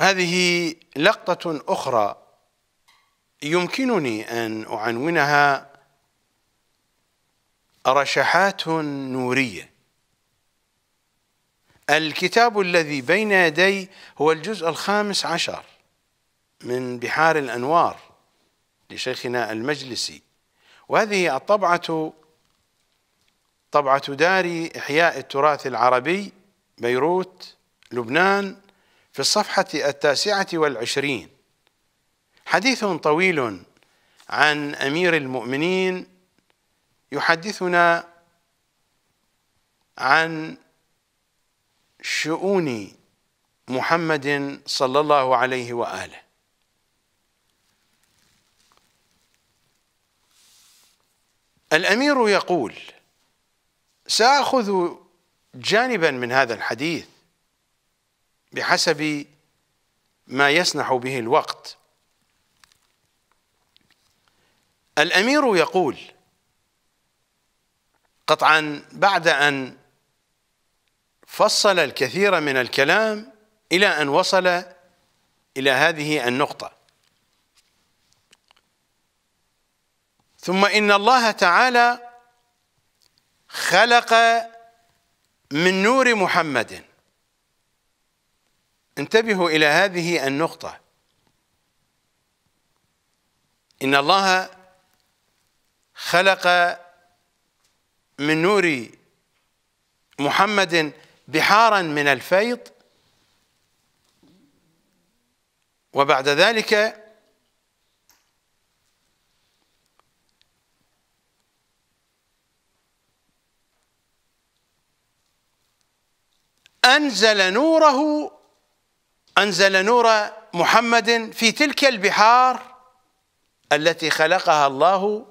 هذه لقطة أخرى يمكنني أن أعنونها رشحات نورية الكتاب الذي بين يدي هو الجزء الخامس عشر من بحار الأنوار لشيخنا المجلسي وهذه الطبعة طبعة دار إحياء التراث العربي بيروت لبنان في الصفحة التاسعة والعشرين حديث طويل عن أمير المؤمنين يحدثنا عن شؤون محمد صلى الله عليه وآله الأمير يقول سأخذ جانبا من هذا الحديث بحسب ما يسنح به الوقت الامير يقول قطعا بعد ان فصل الكثير من الكلام الى ان وصل الى هذه النقطه ثم ان الله تعالى خلق من نور محمد انتبهوا إلى هذه النقطة إن الله خلق من نور محمد بحارا من الفيض وبعد ذلك أنزل نوره أنزل نور محمد في تلك البحار التي خلقها الله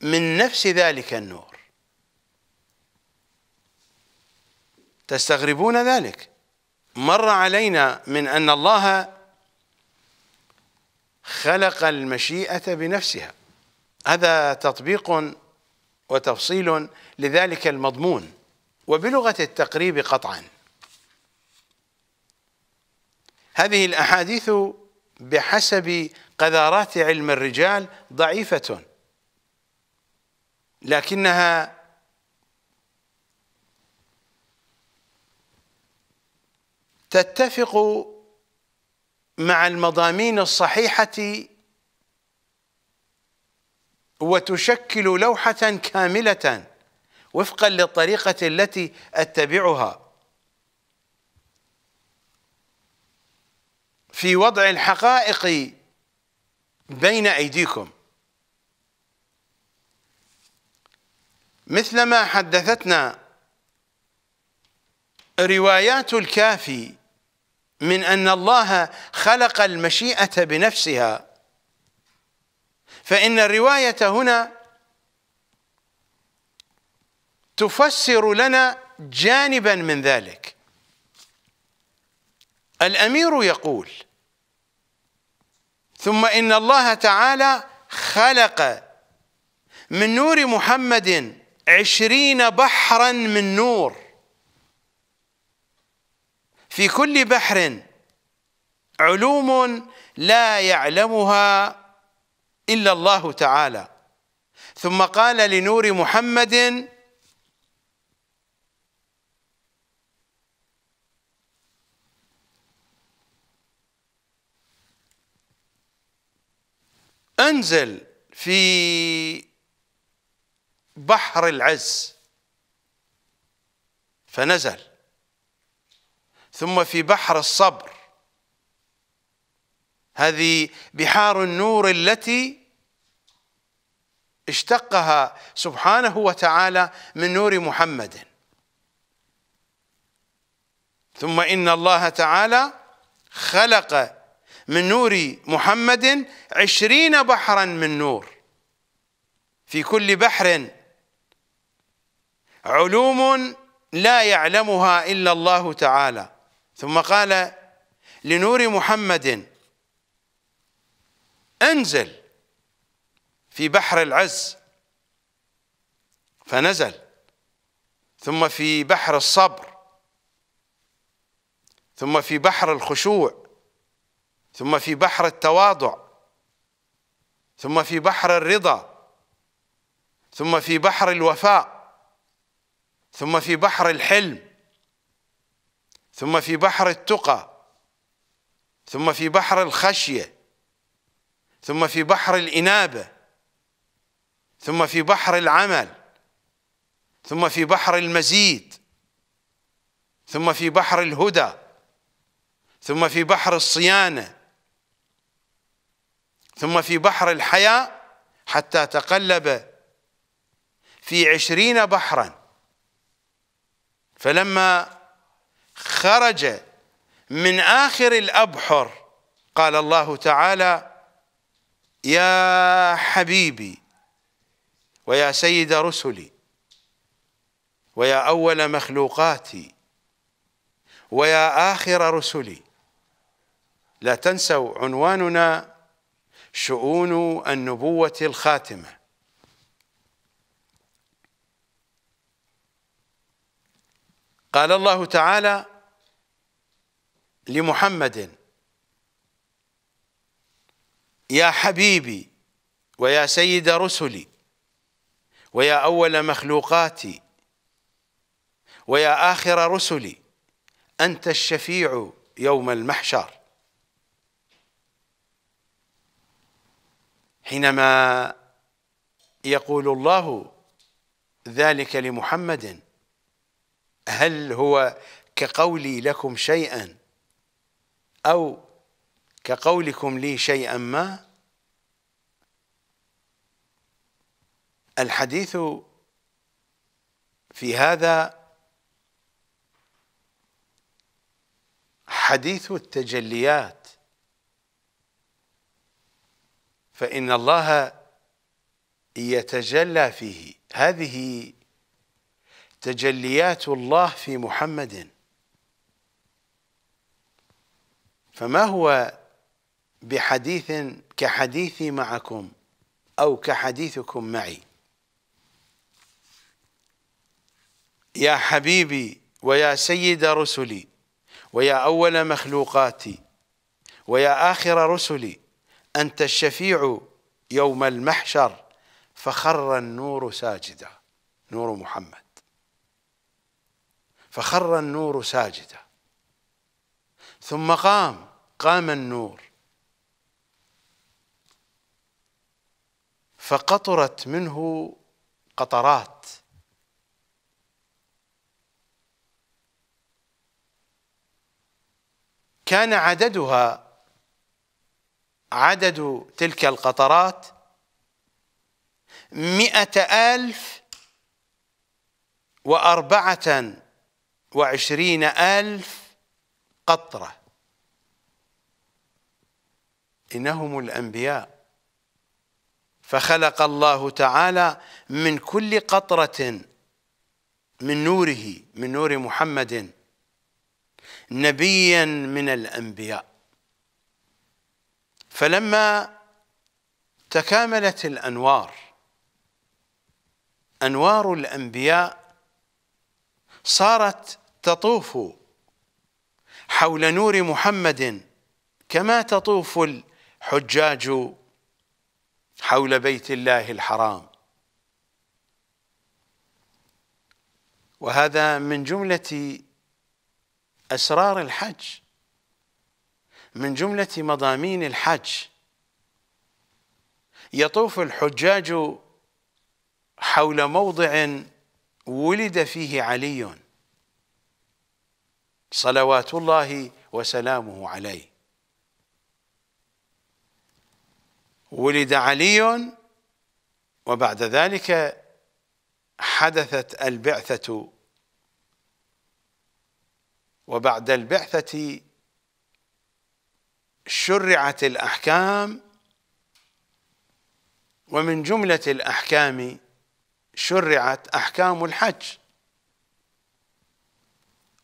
من نفس ذلك النور تستغربون ذلك مر علينا من أن الله خلق المشيئة بنفسها هذا تطبيق وتفصيل لذلك المضمون وبلغة التقريب قطعا هذه الأحاديث بحسب قذارات علم الرجال ضعيفة لكنها تتفق مع المضامين الصحيحة وتشكل لوحة كاملة وفقا للطريقة التي أتبعها في وضع الحقائق بين أيديكم مثلما حدثتنا روايات الكافي من أن الله خلق المشيئة بنفسها فإن الرواية هنا تفسر لنا جانبا من ذلك الامير يقول ثم ان الله تعالى خلق من نور محمد عشرين بحرا من نور في كل بحر علوم لا يعلمها الا الله تعالى ثم قال لنور محمد انزل في بحر العز فنزل ثم في بحر الصبر هذه بحار النور التي اشتقها سبحانه وتعالى من نور محمد ثم ان الله تعالى خلق من نور محمد عشرين بحرا من نور في كل بحر علوم لا يعلمها إلا الله تعالى ثم قال لنور محمد انزل في بحر العز فنزل ثم في بحر الصبر ثم في بحر الخشوع ثم في بحر التواضع ثم في بحر الرضا ثم في بحر الوفاء ثم في بحر الحلم ثم في بحر التقى ثم في بحر الخشيه ثم في بحر الانابه ثم في بحر العمل ثم في بحر المزيد ثم في بحر الهدى ثم في بحر الصيانه ثم في بحر الحياة حتى تقلب في عشرين بحرا فلما خرج من آخر الأبحر قال الله تعالى يا حبيبي ويا سيد رسلي ويا أول مخلوقاتي ويا آخر رسلي لا تنسوا عنواننا شؤون النبوة الخاتمة قال الله تعالى لمحمد يا حبيبي ويا سيد رسلي ويا أول مخلوقاتي ويا آخر رسلي أنت الشفيع يوم المحشر حينما يقول الله ذلك لمحمد هل هو كقولي لكم شيئا أو كقولكم لي شيئا ما الحديث في هذا حديث التجليات فإن الله يتجلى فيه هذه تجليات الله في محمد فما هو بحديث كحديثي معكم أو كحديثكم معي يا حبيبي ويا سيد رسلي ويا أول مخلوقاتي ويا آخر رسلي أنت الشفيع يوم المحشر فخر النور ساجدا نور محمد فخر النور ساجدا ثم قام قام النور فقطرت منه قطرات كان عددها عدد تلك القطرات مئة ألف وأربعة وعشرين ألف قطرة إنهم الأنبياء فخلق الله تعالى من كل قطرة من نوره من نور محمد نبيا من الأنبياء فلما تكاملت الانوار انوار الانبياء صارت تطوف حول نور محمد كما تطوف الحجاج حول بيت الله الحرام وهذا من جمله اسرار الحج من جملة مضامين الحج يطوف الحجاج حول موضع ولد فيه علي صلوات الله وسلامه عليه ولد علي وبعد ذلك حدثت البعثة وبعد البعثة شرعت الأحكام ومن جملة الأحكام شرعت أحكام الحج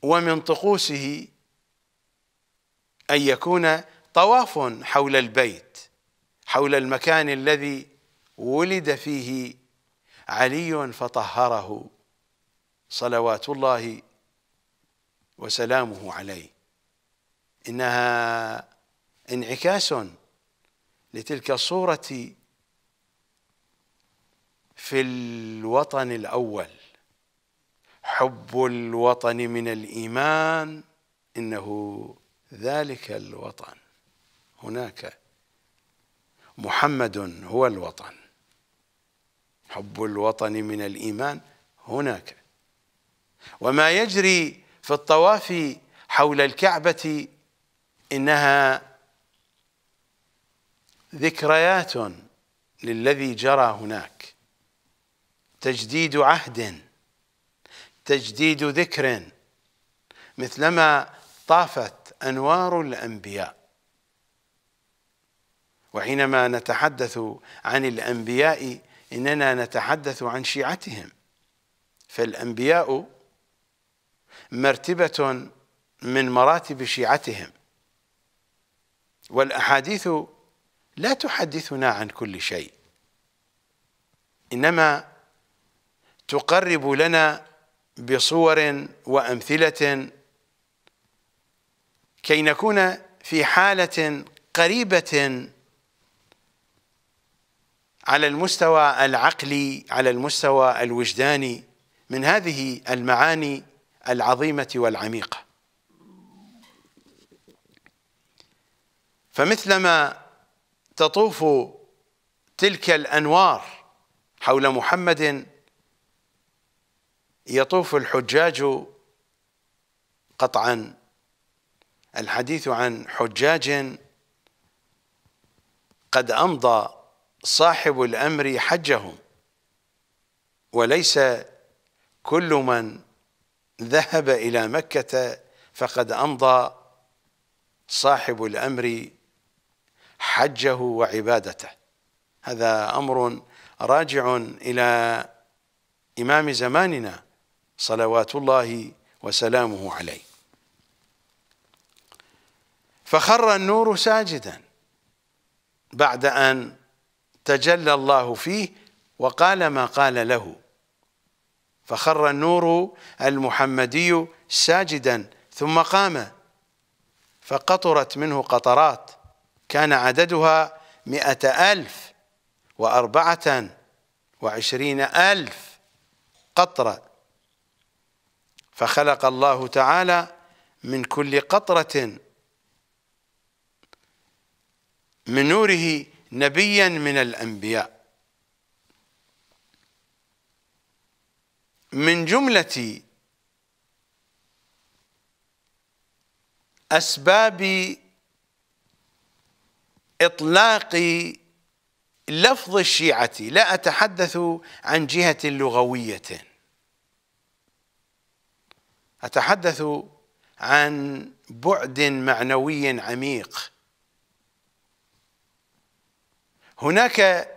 ومن طقوسه أن يكون طواف حول البيت حول المكان الذي ولد فيه علي فطهره صلوات الله وسلامه عليه إنها انعكاس لتلك الصورة في الوطن الأول حب الوطن من الإيمان إنه ذلك الوطن هناك محمد هو الوطن حب الوطن من الإيمان هناك وما يجري في الطواف حول الكعبة إنها ذكريات للذي جرى هناك تجديد عهد تجديد ذكر مثلما طافت انوار الانبياء وحينما نتحدث عن الانبياء اننا نتحدث عن شيعتهم فالانبياء مرتبه من مراتب شيعتهم والاحاديث لا تحدثنا عن كل شيء انما تقرب لنا بصور وامثله كي نكون في حاله قريبه على المستوى العقلي على المستوى الوجداني من هذه المعاني العظيمه والعميقه فمثلما تطوف تلك الانوار حول محمد يطوف الحجاج قطعا الحديث عن حجاج قد امضى صاحب الامر حجه وليس كل من ذهب الى مكه فقد امضى صاحب الامر حجه وعبادته هذا امر راجع الى امام زماننا صلوات الله وسلامه عليه فخر النور ساجدا بعد ان تجلى الله فيه وقال ما قال له فخر النور المحمدي ساجدا ثم قام فقطرت منه قطرات كان عددها مئة ألف وأربعة وعشرين ألف قطرة فخلق الله تعالى من كل قطرة من نوره نبيا من الأنبياء من جملة أسباب إطلاق لفظ الشيعة لا أتحدث عن جهة لغوية أتحدث عن بعد معنوي عميق هناك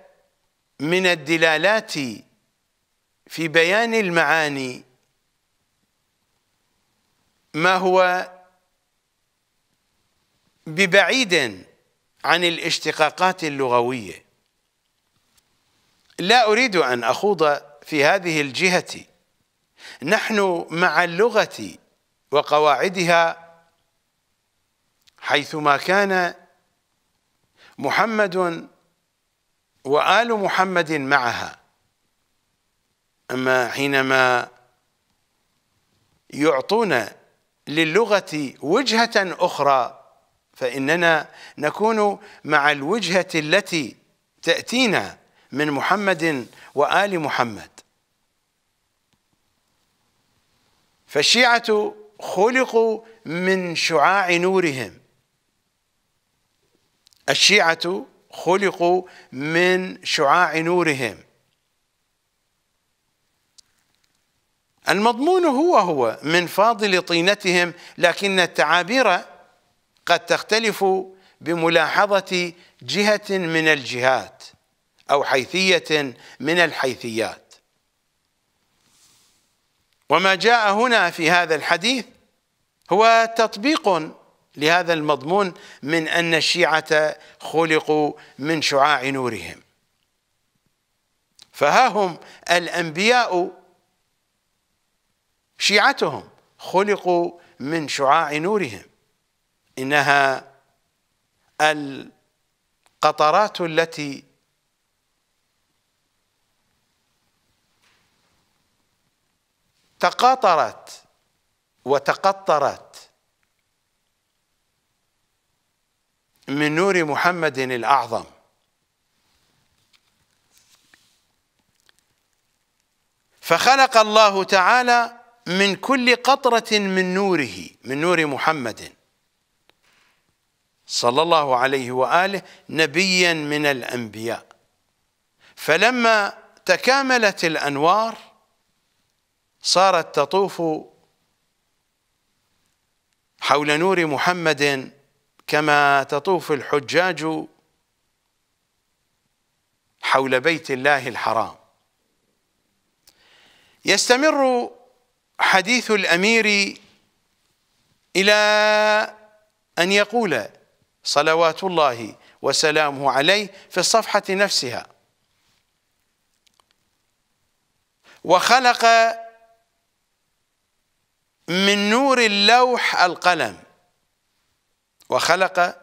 من الدلالات في بيان المعاني ما هو ببعيد عن الاشتقاقات اللغوية لا أريد أن أخوض في هذه الجهة نحن مع اللغة وقواعدها حيثما كان محمد وآل محمد معها أما حينما يعطون للغة وجهة أخرى فإننا نكون مع الوجهة التي تأتينا من محمد وآل محمد فالشيعة خلقوا من شعاع نورهم الشيعة خلقوا من شعاع نورهم المضمون هو هو من فاضل طينتهم لكن التعابير قد تختلف بملاحظة جهة من الجهات أو حيثية من الحيثيات وما جاء هنا في هذا الحديث هو تطبيق لهذا المضمون من أن الشيعة خلقوا من شعاع نورهم فها هم الأنبياء شيعتهم خلقوا من شعاع نورهم إنها القطرات التي تقاطرت وتقطرت من نور محمد الأعظم فخلق الله تعالى من كل قطرة من نوره من نور محمد صلى الله عليه وآله نبيا من الأنبياء فلما تكاملت الأنوار صارت تطوف حول نور محمد كما تطوف الحجاج حول بيت الله الحرام يستمر حديث الأمير إلى أن يقول صلوات الله وسلامه عليه في الصفحة نفسها وخلق من نور اللوح القلم وخلق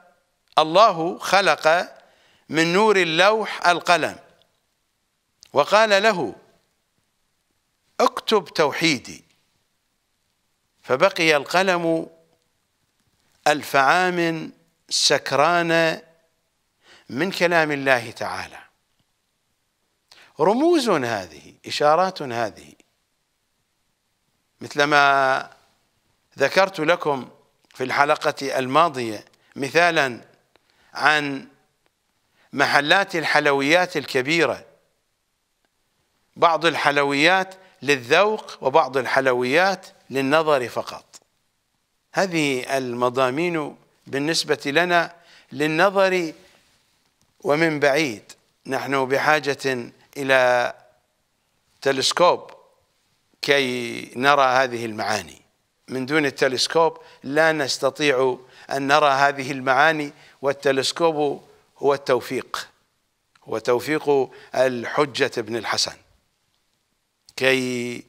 الله خلق من نور اللوح القلم وقال له اكتب توحيدي فبقي القلم ألف عام سكران من كلام الله تعالى رموز هذه إشارات هذه مثلما ذكرت لكم في الحلقة الماضية مثالا عن محلات الحلويات الكبيرة بعض الحلويات للذوق وبعض الحلويات للنظر فقط هذه المضامين بالنسبة لنا للنظر ومن بعيد نحن بحاجة إلى تلسكوب كي نرى هذه المعاني من دون التلسكوب لا نستطيع أن نرى هذه المعاني والتلسكوب هو التوفيق هو توفيق الحجة ابن الحسن كي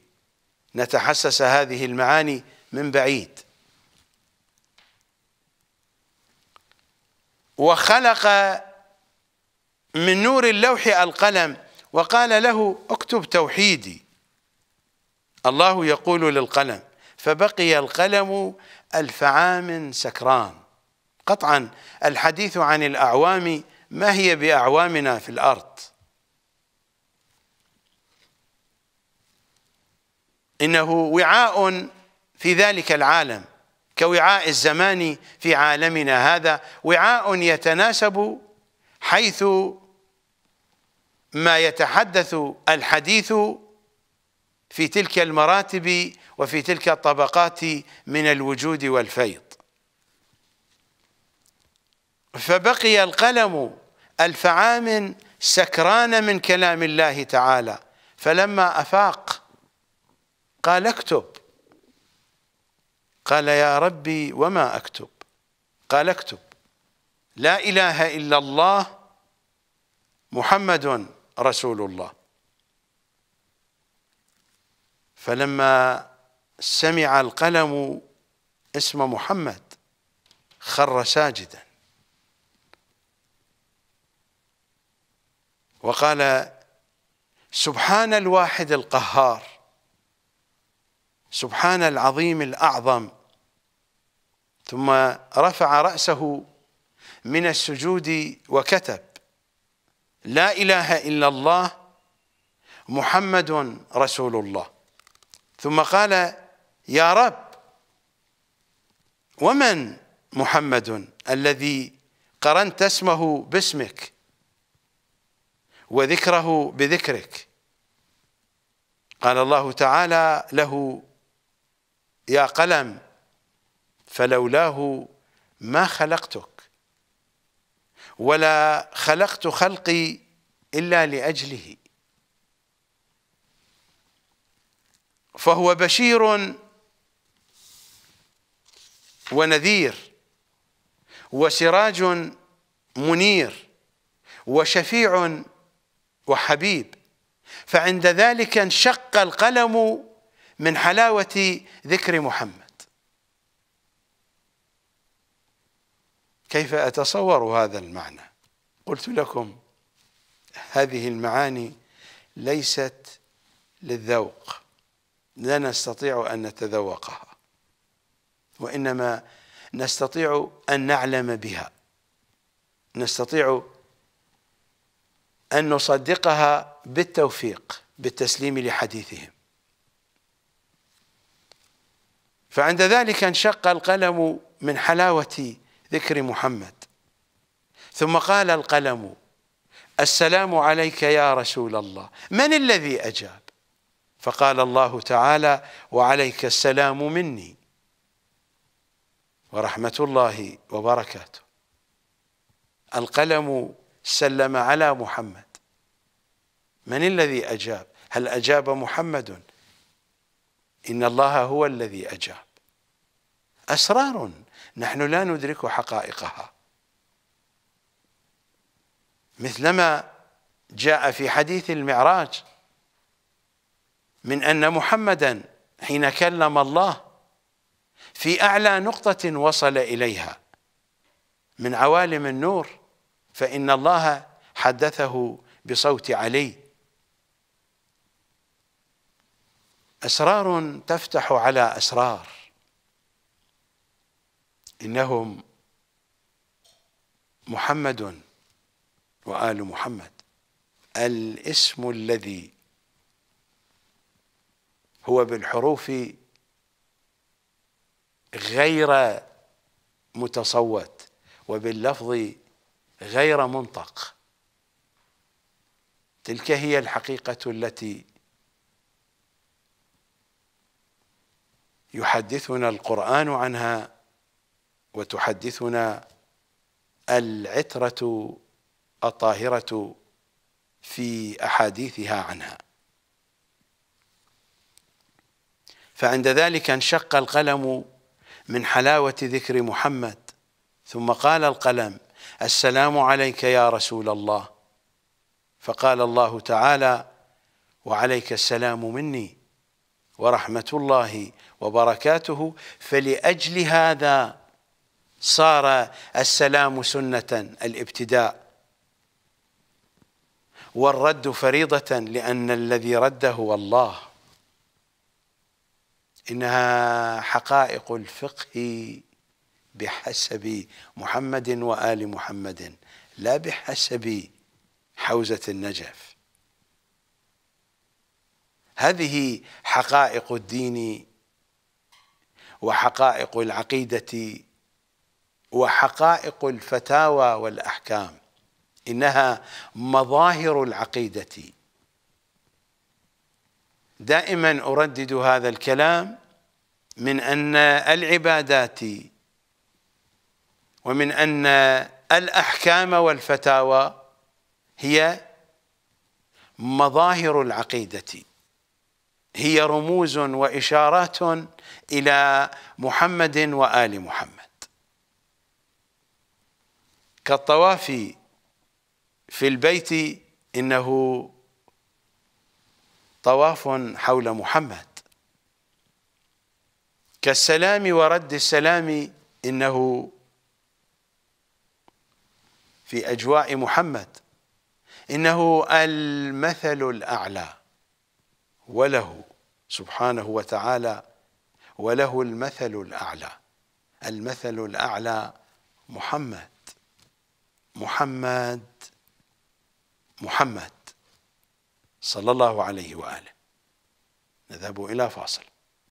نتحسس هذه المعاني من بعيد وخلق من نور اللوح القلم وقال له اكتب توحيدي الله يقول للقلم فبقي القلم ألف عام سكران قطعا الحديث عن الأعوام ما هي بأعوامنا في الأرض إنه وعاء في ذلك العالم كوعاء الزمان في عالمنا هذا وعاء يتناسب حيث ما يتحدث الحديث في تلك المراتب وفي تلك الطبقات من الوجود والفيض فبقي القلم ألف عام سكران من كلام الله تعالى فلما أفاق قال اكتب قال يا ربي وما اكتب قال اكتب لا اله الا الله محمد رسول الله فلما سمع القلم اسم محمد خر ساجدا وقال سبحان الواحد القهار سبحان العظيم الاعظم ثم رفع رأسه من السجود وكتب لا إله إلا الله محمد رسول الله ثم قال يا رب ومن محمد الذي قرنت اسمه باسمك وذكره بذكرك قال الله تعالى له يا قلم فلولاه ما خلقتك ولا خلقت خلقي الا لاجله فهو بشير ونذير وسراج منير وشفيع وحبيب فعند ذلك انشق القلم من حلاوه ذكر محمد كيف أتصور هذا المعنى قلت لكم هذه المعاني ليست للذوق لا نستطيع أن نتذوقها وإنما نستطيع أن نعلم بها نستطيع أن نصدقها بالتوفيق بالتسليم لحديثهم فعند ذلك انشق القلم من حلاوة ذكر محمد ثم قال القلم السلام عليك يا رسول الله من الذي أجاب فقال الله تعالى وعليك السلام مني ورحمة الله وبركاته القلم سلم على محمد من الذي أجاب هل أجاب محمد إن الله هو الذي أجاب أسرار نحن لا ندرك حقائقها مثلما جاء في حديث المعراج من ان محمدا حين كلم الله في اعلى نقطه وصل اليها من عوالم النور فان الله حدثه بصوت علي اسرار تفتح على اسرار إنهم محمد وآل محمد الاسم الذي هو بالحروف غير متصوت وباللفظ غير منطق تلك هي الحقيقة التي يحدثنا القرآن عنها وتحدثنا العترة الطاهرة في أحاديثها عنها فعند ذلك انشق القلم من حلاوة ذكر محمد ثم قال القلم السلام عليك يا رسول الله فقال الله تعالى وعليك السلام مني ورحمة الله وبركاته فلأجل هذا صار السلام سنة الابتداء والرد فريضة لأن الذي رد هو الله إنها حقائق الفقه بحسب محمد وآل محمد لا بحسب حوزة النجف هذه حقائق الدين وحقائق العقيدة وحقائق الفتاوى والاحكام انها مظاهر العقيده دائما اردد هذا الكلام من ان العبادات ومن ان الاحكام والفتاوى هي مظاهر العقيده هي رموز واشارات الى محمد وال محمد كالطواف في البيت إنه طواف حول محمد كالسلام ورد السلام إنه في أجواء محمد إنه المثل الأعلى وله سبحانه وتعالى وله المثل الأعلى المثل الأعلى محمد محمد محمد صلى الله عليه واله نذهب الى فاصل